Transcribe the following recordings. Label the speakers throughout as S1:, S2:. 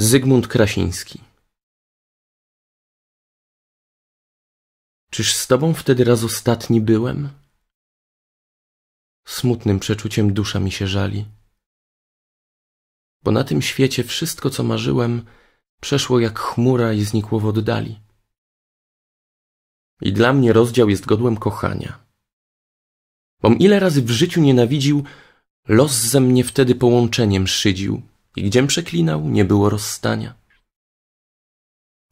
S1: Zygmunt Krasiński Czyż z tobą wtedy raz ostatni byłem? Smutnym przeczuciem dusza mi się żali. Bo na tym świecie wszystko, co marzyłem, przeszło jak chmura i znikło w oddali. I dla mnie rozdział jest godłem kochania. Bom ile razy w życiu nienawidził, los ze mnie wtedy połączeniem szydził i gdziem przeklinał, nie było rozstania.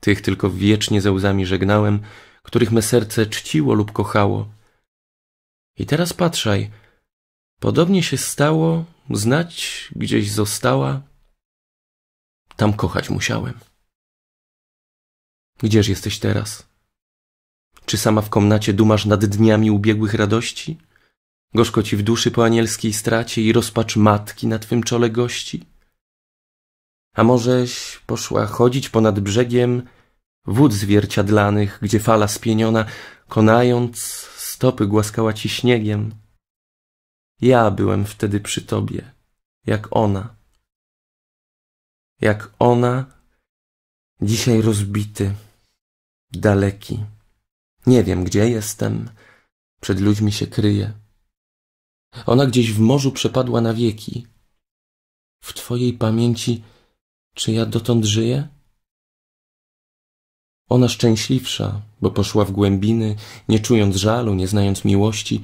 S1: Tych tylko wiecznie ze łzami żegnałem, których me serce czciło lub kochało. I teraz patrzaj, podobnie się stało, znać gdzieś została, tam kochać musiałem. Gdzież jesteś teraz? Czy sama w komnacie dumasz nad dniami ubiegłych radości? Gorzko ci w duszy po anielskiej stracie i rozpacz matki na twym czole gości? A możeś poszła chodzić ponad brzegiem wód zwierciadlanych, gdzie fala spieniona, konając, stopy głaskała ci śniegiem. Ja byłem wtedy przy tobie, jak ona. Jak ona, dzisiaj rozbity, daleki. Nie wiem, gdzie jestem, przed ludźmi się kryje. Ona gdzieś w morzu przepadła na wieki. W twojej pamięci czy ja dotąd żyję? Ona szczęśliwsza, bo poszła w głębiny, nie czując żalu, nie znając miłości,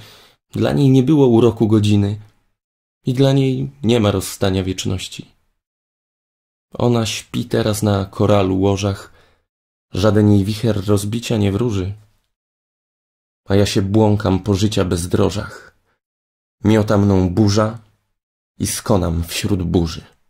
S1: dla niej nie było uroku godziny i dla niej nie ma rozstania wieczności. Ona śpi teraz na koralu łożach, żaden jej wicher rozbicia nie wróży. A ja się błąkam po życia bezdrożach, miota mną burza i skonam wśród burzy.